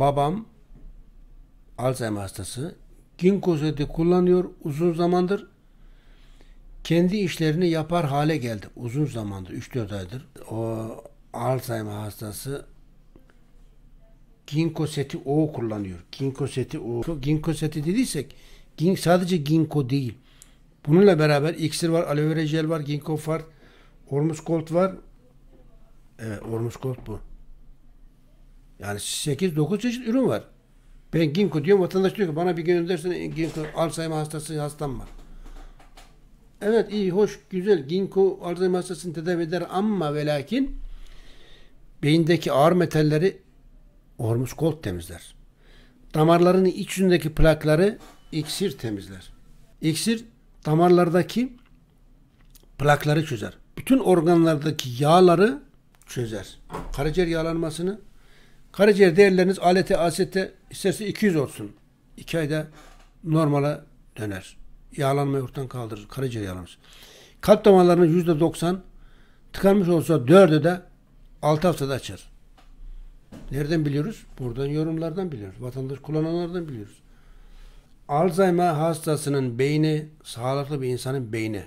babam Alzheimer hastası. Ginkgo seti kullanıyor uzun zamandır. Kendi işlerini yapar hale geldi uzun zamandır, 3-4 aydır. O Alzheimer hastası Ginkgo seti O kullanıyor. Ginkgo seti O. Ginkgo seti dediysek gink, sadece ginkgo değil. Bununla beraber iksir var, aloe vera jel var, ginkgo var, ormus gold var. Evet, ormus gold bu. Yani 8-9 çeşit ürün var. Ben Ginkgo diyorum vatandaş diyor ki bana bir göndersin Ginkgo Alzheimer hastası hastam var. Evet iyi hoş güzel Ginkgo Alzheimer hastasını tedavi eder ama ve lakin beyindeki ağır metalleri Ormus Gold temizler. Damarların iç plakları iksir temizler. İksir damarlardaki plakları çözer. Bütün organlardaki yağları çözer. Karaciğer yağlanmasını Karaciğer değerleriniz alete asette isterse 200 olsun. 2 ayda normale döner. Yağlanmayı ortadan kaldırır. Karaciğer yağlanır. Kalp damarlarının %90 tıkanmış olsa 4'ü de 6 haftada açar. Nereden biliyoruz? Buradan yorumlardan biliyoruz. Vatandaş kullananlardan biliyoruz. Alzheimer hastasının beyni, sağlıklı bir insanın beyni.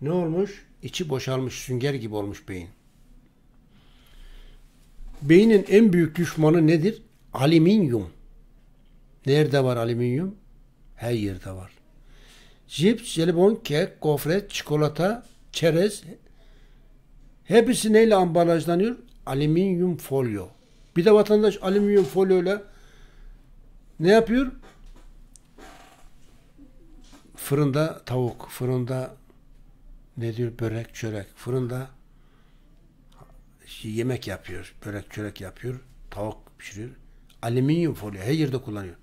Ne olmuş? İçi boşalmış, sünger gibi olmuş beyin. Beynin en büyük düşmanı nedir? Alüminyum. Nerede var alüminyum? Her yerde var. Cips, jelibon, kek, gofret, çikolata, çerez hepsi neyle ambalajlanıyor? Alüminyum folyo. Bir de vatandaş alüminyum folyo ile ne yapıyor? Fırında tavuk, fırında ne diyor börek, çörek, fırında şey, yemek yapıyor. Börek çörek yapıyor. Tavuk pişiriyor. Alüminyum folyo her yerde kullanıyor.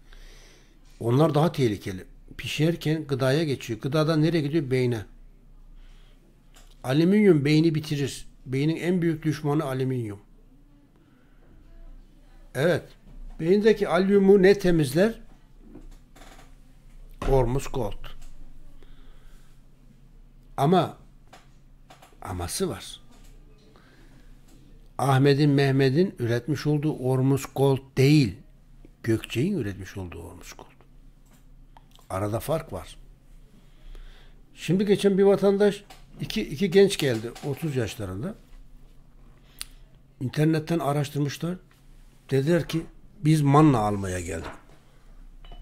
Onlar daha tehlikeli. Pişerken gıdaya geçiyor. Gıdada nereye gidiyor? Beyne. Alüminyum beyni bitirir. Beynin en büyük düşmanı alüminyum. Evet. Beyindeki alümu ne temizler? Ormus Gold. Ama aması var. Ahmet'in Mehmet'in üretmiş olduğu Ormus Gold değil. Gökçe'nin üretmiş olduğu Ormus Gold. Arada fark var. Şimdi geçen bir vatandaş iki, iki genç geldi 30 yaşlarında. İnternetten araştırmışlar. Dediler ki biz manna almaya geldik.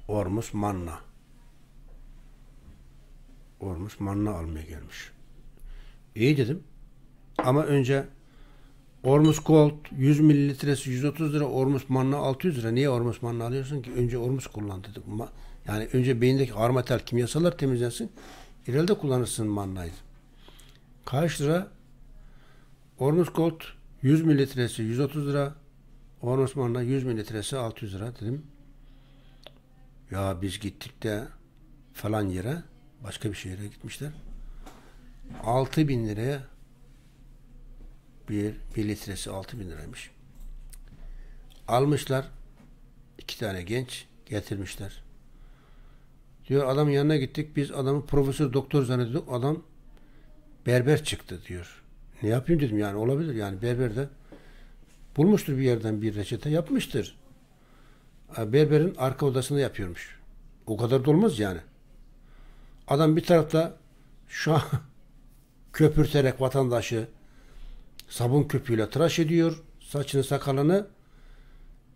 Ormus manna. Ormus manna almaya gelmiş. İyi dedim. Ama önce Ormus Gold 100 mililitresi 130 lira, Ormus Manna 600 lira. Niye Ormus Manna alıyorsun ki? Önce Ormus kullan Yani önce beyindeki ağır metal kimyasallar temizlensin. İleride kullanırsın mannayı. Kaç lira? Ormus Gold 100 mililitresi 130 lira. Ormus Manna 100 mililitresi 600 lira dedim. Ya biz gittik de falan yere başka bir şehre gitmişler. 6 bin liraya bir, bir litresi 6 bin liraymış. Almışlar iki tane genç getirmişler. Diyor adam yanına gittik biz adamı profesör doktor zannediyorduk adam berber çıktı diyor. Ne yapayım dedim yani olabilir yani berber de bulmuştur bir yerden bir reçete yapmıştır. Berberin arka odasında yapıyormuş. O kadar dolmaz yani. Adam bir tarafta şu an köpürterek vatandaşı sabun köpüğüyle tıraş ediyor saçını sakalını.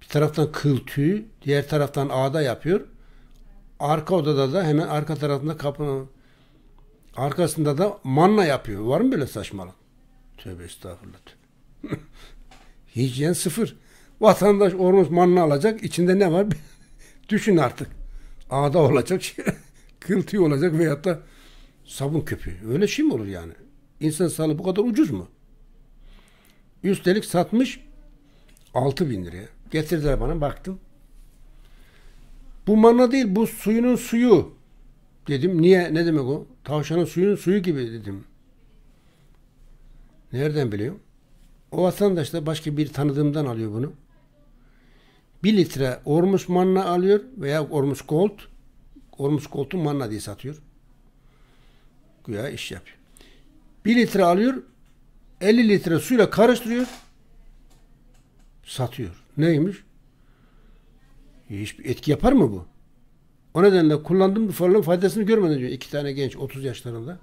Bir taraftan kıl tüyü, diğer taraftan ağda yapıyor. Arka odada da hemen arka tarafında kapının arkasında da manna yapıyor. Var mı böyle saçmalık? Tövbe estağfurullah. Hijyen sıfır. Vatandaş ormuz manna alacak. İçinde ne var? Düşün artık. Ağda olacak, kıl tüyü olacak veyahut da sabun köpüğü. Öyle şey mi olur yani? İnsan sağlığı bu kadar ucuz mu? Üstelik satmış 6 bin liraya. Getirdiler bana baktım. Bu manna değil bu suyunun suyu dedim. Niye? Ne demek o? Tavşanın suyunun suyu gibi dedim. Nereden biliyorum? O vatandaş da başka bir tanıdığımdan alıyor bunu. Bir litre Ormus manna alıyor veya Ormus Gold. Ormus Gold'un manna diye satıyor. Güya iş yapıyor. Bir litre alıyor 50 litre suyla karıştırıyor. Satıyor. Neymiş? Hiçbir etki yapar mı bu? O nedenle kullandım bu farların faydasını görmeden önce iki tane genç 30 yaşlarında.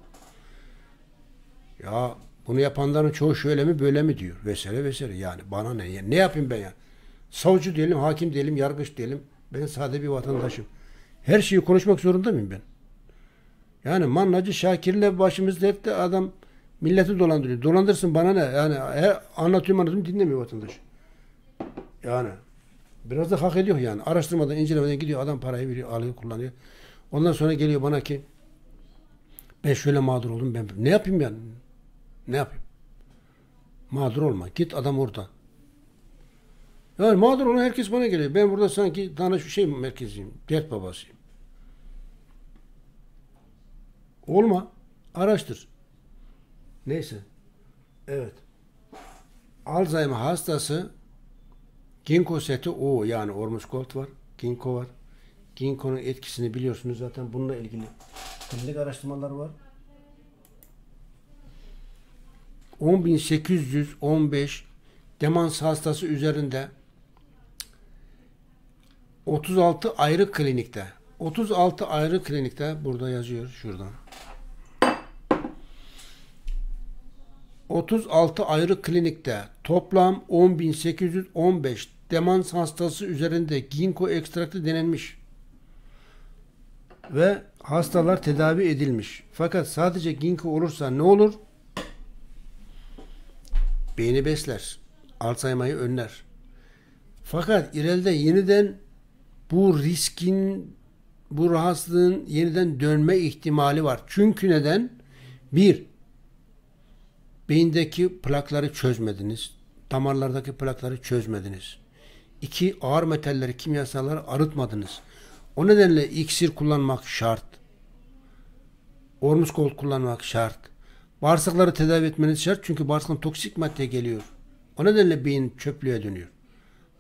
Ya bunu yapanların çoğu şöyle mi böyle mi diyor vesaire vesaire. Yani bana ne? Yani ne yapayım ben ya? Savcı diyelim, hakim diyelim, yargıç diyelim. Ben sade bir vatandaşım. Her şeyi konuşmak zorunda mıyım ben? Yani manlacı Şakir'le başımız hep adam Milleti dolandırıyor. Dolandırsın bana ne? Yani he, anlatıyorum anlatıyorum dinlemiyor vatandaş. Yani biraz da hak ediyor yani. Araştırmadan, incelemeden gidiyor adam parayı veriyor, alıyor, kullanıyor. Ondan sonra geliyor bana ki ben şöyle mağdur oldum ben. Ne yapayım yani? Ne yapayım? Mağdur olma. Git adam orada. Yani mağdur olan herkes bana geliyor. Ben burada sanki danış şey merkeziyim. Dert babasıyım. Olma. Araştır. Neyse. Evet. Alzheimer hastası Ginkgo seti o yani Ormus Gold var. Ginkgo var. Ginkgo'nun etkisini biliyorsunuz zaten bununla ilgili klinik araştırmalar var. 10.815 demans hastası üzerinde 36 ayrı klinikte 36 ayrı klinikte burada yazıyor şuradan. 36 ayrı klinikte toplam 10.815 demans hastası üzerinde ginko ekstraktı denenmiş ve hastalar tedavi edilmiş. Fakat sadece ginko olursa ne olur? Beyni besler. Alzheimer'ı önler. Fakat ileride yeniden bu riskin bu rahatsızlığın yeniden dönme ihtimali var. Çünkü neden? Bir, Beyindeki plakları çözmediniz. Damarlardaki plakları çözmediniz. İki, ağır metalleri, kimyasalları arıtmadınız. O nedenle iksir kullanmak şart. Ormuskol kullanmak şart. Bağırsakları tedavi etmeniz şart çünkü bağırsaktan toksik madde geliyor. O nedenle beyin çöplüğe dönüyor.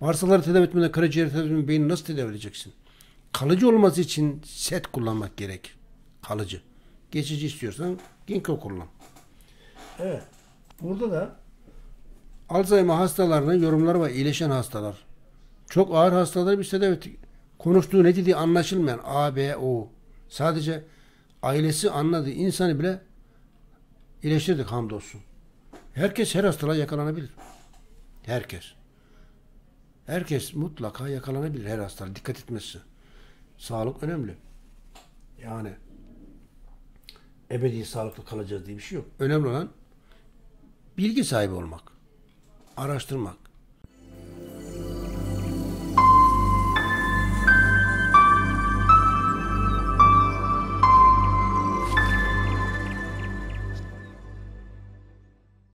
Bağırsakları tedavi etmeden karaciğer tedavi etmeden beyni nasıl tedavi edeceksin? Kalıcı olması için set kullanmak gerek. Kalıcı. Geçici istiyorsan ginkgo kullan. Evet. Burada da Alzheimer hastalarının yorumları var. iyileşen hastalar. Çok ağır hastalar bir tedavi Konuştuğu ne dediği anlaşılmayan A, B, O. Sadece ailesi anladığı insanı bile iyileştirdik hamdolsun. Herkes her hastalığa yakalanabilir. Herkes. Herkes mutlaka yakalanabilir her hastalığa. Dikkat etmesi. Sağlık önemli. Yani ebedi sağlıklı kalacağız diye bir şey yok. Önemli olan bilgi sahibi olmak, araştırmak.